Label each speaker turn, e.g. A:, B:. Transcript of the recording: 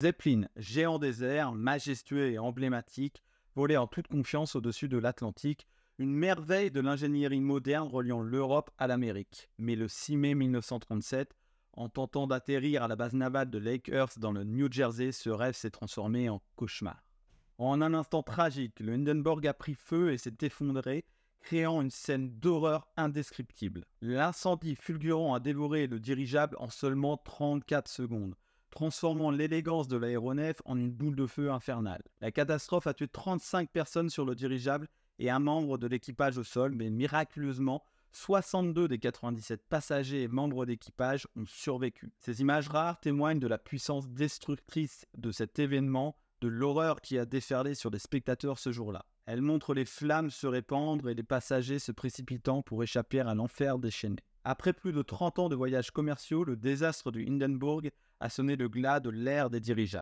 A: Zeppelin,
B: géant des airs, majestueux et emblématique, volait en toute confiance au-dessus de l'Atlantique, une merveille de l'ingénierie moderne reliant l'Europe à l'Amérique. Mais le 6 mai 1937, en tentant d'atterrir à la base navale de Earth dans le New Jersey, ce rêve s'est transformé en cauchemar. En un instant tragique, le Hindenburg a pris feu et s'est effondré, créant une scène d'horreur indescriptible. L'incendie fulgurant a dévoré le dirigeable en seulement 34 secondes transformant l'élégance de l'aéronef en une boule de feu infernale. La catastrophe a tué 35 personnes sur le dirigeable et un membre de l'équipage au sol, mais miraculeusement, 62 des 97 passagers et membres d'équipage ont survécu. Ces images rares témoignent de la puissance destructrice de cet événement, de l'horreur qui a déferlé sur les spectateurs ce jour-là. Elles montrent les flammes se répandre et les passagers se précipitant pour échapper à l'enfer déchaîné. Après plus de 30 ans de voyages commerciaux, le désastre du Hindenburg a sonné le glas de l'ère des dirigeants.